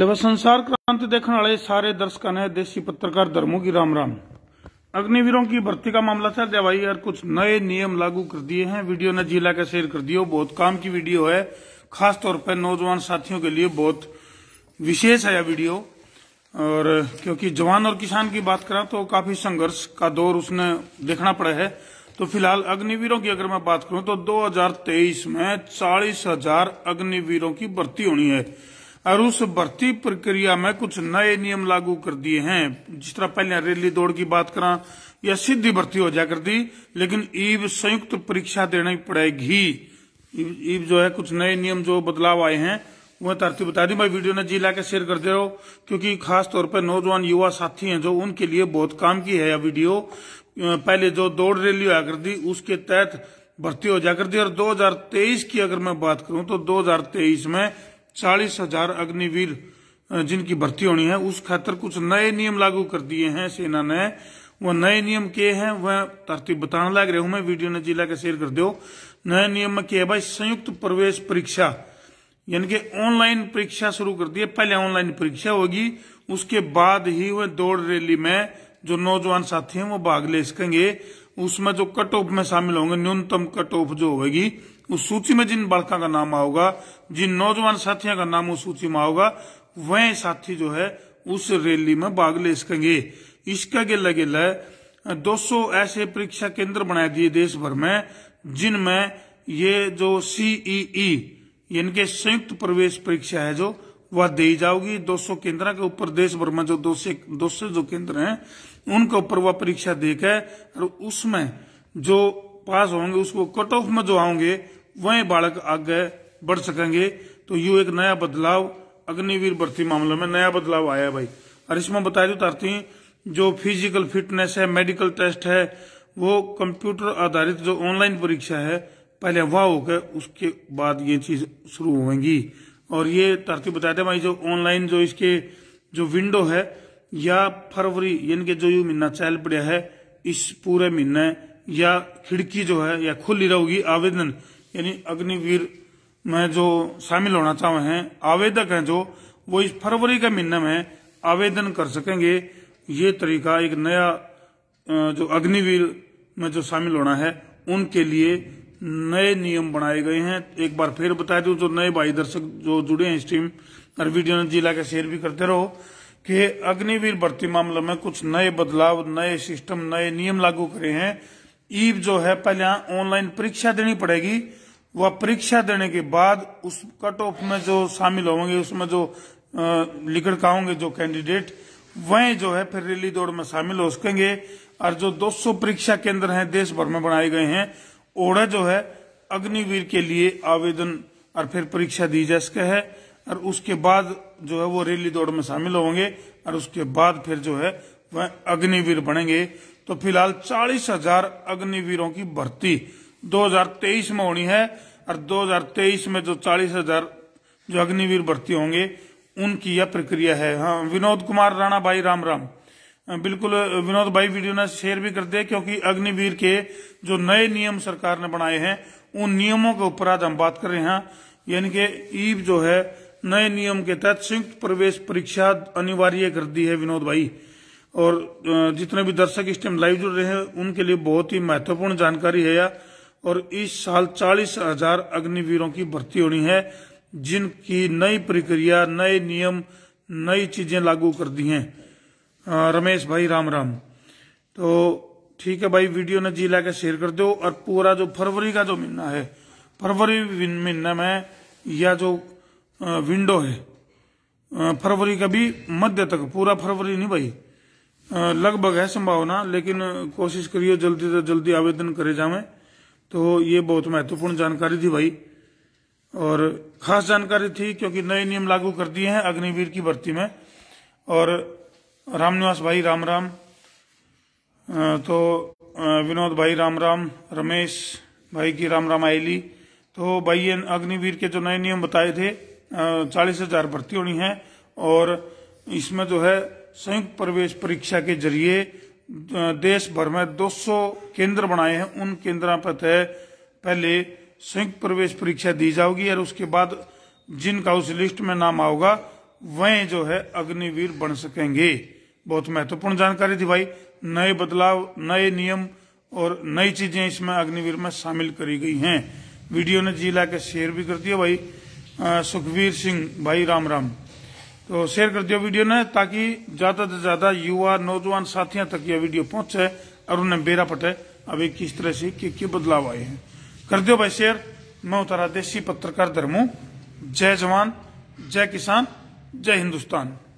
ਲਵ संसार क्रांति देखने वाले सारे दर्शकों ने देसी पत्रकार धर्मो की राम राम अग्निवीरों की भर्ती का मामला था दवाई और कुछ नए नियम लागू कर दिए हैं वीडियो ने जिला का शेयर कर दिया बहुत काम की वीडियो है खास तौर पर नौजवान साथियों के लिए बहुत विशेष है यह वीडियो और क्योंकि जवान और किसान की बात करा तो काफी संघर्ष का दौर उसने देखना पड़ा है तो फिलहाल अग्निवीरों की अगर मैं बात करूं तो 2023 में चालीस हजार अग्निवीरों की भर्ती होनी है और उस भर्ती प्रक्रिया में कुछ नए नियम लागू कर दिए हैं जिस तरह पहले रैली दौड़ की बात करा या सीधी भर्ती हो जा कर दी लेकिन ईब संयुक्त परीक्षा देनी पड़ेगी ईब जो है कुछ नए नियम जो बदलाव आए हैं वह तरती बता दी भाई वीडियो ने जी ला के शेयर कर दे रहो क्योंकि खास तौर पर नौजवान युवा साथी हैं जो उनके लिए बहुत काम की है यह वीडियो पहले जो दौड़ रैली हुआ कर दी उसके तहत भर्ती हो जाकर दी और 2023 की अगर मैं बात करूं तो 2023 में चालीस हजार अग्निवीर जिनकी भर्ती होनी है उस खातर कुछ नए नियम लागू कर दिए हैं सेना ने वह नए नियम के हैं वह तरतीब बताने लग रहे हूं मैं वीडियो ने जिला के शेयर कर दो नए नियम में क्या भाई संयुक्त प्रवेश परीक्षा यानी कि ऑनलाइन परीक्षा शुरू कर दी है पहले ऑनलाइन परीक्षा होगी उसके बाद ही वह दौड़ रैली में जो नौजवान साथी हैं वो भाग ले सकेंगे उसमें जो कट ऑफ में शामिल होंगे न्यूनतम कट ऑफ जो होगी उस सूची में जिन बड़का का नाम आओगा जिन नौजवान साथियों का नाम उस सूची में आओगा वह साथी जो है उस रैली में भाग ले सकेंगे इसका गेला गेला 200 ऐसे परीक्षा केंद्र बनाए दिए देश भर में जिनमें ये जो सीईई e e, इनके संयुक्त प्रवेश परीक्षा है जो वह दी जाओगी 200 केंद्र के ऊपर देश भर में जो दो से दो से जो केंद्र हैं उनके ऊपर वह परीक्षा देकर और उसमें जो पास होंगे उसको कट ऑफ में जो आओगे वही बालक आगे बढ़ सकेंगे तो यू एक नया बदलाव अग्निवीर भर्ती मामले में नया बदलाव आया भाई और इसमें बता दू तारती जो फिजिकल फिटनेस है मेडिकल टेस्ट है वो कंप्यूटर आधारित जो ऑनलाइन परीक्षा है पहले वह होकर उसके बाद ये चीज शुरू होगी और ये तारती बता दे भाई जो ऑनलाइन जो इसके जो विंडो है या फरवरी यानी कि जो यू महीना चल पड़ा है इस पूरे महीने या खिड़की जो है या खुली रहोगी आवेदन यानी अग्निवीर में जो शामिल होना चाहे हैं आवेदक हैं जो वो इस फरवरी के महीने में आवेदन कर सकेंगे ये तरीका एक नया जो अग्निवीर में जो शामिल होना है उनके लिए नए नियम बनाए गए हैं एक बार फिर बता दू जो नए भाई दर्शक जो जुड़े हैं टीम और वीडियो जिला के शेयर भी करते रहो कि अग्निवीर भर्ती मामले में कुछ नए बदलाव नए सिस्टम नए नियम लागू करे हैं ईव जो है पहले ऑनलाइन परीक्षा देनी पड़ेगी वह परीक्षा देने के बाद उस कट ऑफ में जो शामिल होंगे उसमें जो निकल का होंगे जो कैंडिडेट वह जो है फिर रैली दौड़ में शामिल हो सकेंगे और जो 200 परीक्षा केंद्र हैं देश भर में बनाए गए हैं ओढ़ा जो है अग्निवीर के लिए आवेदन और फिर परीक्षा दी जा सके है और उसके बाद जो है वो रैली दौड़ में शामिल होंगे और उसके बाद फिर जो है वह अग्निवीर बनेंगे तो फिलहाल चालीस हजार अग्निवीरों की भर्ती 2023 में होनी है और 2023 में जो चालीस हजार जो अग्निवीर भर्ती होंगे उनकी यह प्रक्रिया है हाँ विनोद कुमार राणा भाई राम राम बिल्कुल विनोद भाई वीडियो ने शेयर भी कर दे क्योंकि अग्निवीर के जो नए नियम सरकार ने बनाए हैं उन नियमों के ऊपर आज हम बात कर रहे हैं यानी कि ईब जो है नए नियम के तहत संयुक्त प्रवेश परीक्षा अनिवार्य कर दी है विनोद भाई और जितने भी दर्शक इस टाइम लाइव जुड़ रहे हैं उनके लिए बहुत ही महत्वपूर्ण जानकारी है यह और इस साल चालीस हजार अग्निवीरों की भर्ती होनी है जिनकी नई प्रक्रिया नए नियम नई चीजें लागू कर दी हैं रमेश भाई राम राम तो ठीक है भाई वीडियो ने जी लाके शेयर कर दो और पूरा जो फरवरी का जो महीना है फरवरी महीना में या जो विंडो है फरवरी का भी मध्य तक पूरा फरवरी नहीं भाई लगभग है संभावना लेकिन कोशिश करियो जल्दी से जल्दी आवेदन करे जावे तो ये बहुत महत्वपूर्ण जानकारी थी भाई और खास जानकारी थी क्योंकि नए नियम लागू कर दिए हैं अग्निवीर की भर्ती में और रामनिवास भाई राम राम तो विनोद भाई राम राम रमेश भाई की राम राम आयली तो भाई ये अग्निवीर के जो नए नियम बताए थे चालीस हजार भर्ती होनी है और इसमें जो है संयुक्त प्रवेश परीक्षा के जरिए देश भर में 200 केंद्र बनाए हैं उन केंद्रों पर पहले संयुक्त प्रवेश परीक्षा दी जाओगी और उसके बाद जिनका उस लिस्ट में नाम आओगा वह जो है अग्निवीर बन सकेंगे बहुत महत्वपूर्ण जानकारी थी भाई नए बदलाव नए नियम और नई चीजें इसमें अग्निवीर में शामिल करी गई हैं वीडियो ने जिला के शेयर भी कर दिया भाई सुखवीर सिंह भाई राम राम तो शेयर कर दियो वीडियो ने ताकि ज्यादा से ज्यादा युवा नौजवान साथियों तक यह वीडियो पहुंचे और उन्हें बेरा पटे अभी किस तरह से के, के बदलाव आए हैं कर दियो भाई शेयर मैं उतारा देसी पत्रकार धर्मू जय जवान जय किसान जय हिंदुस्तान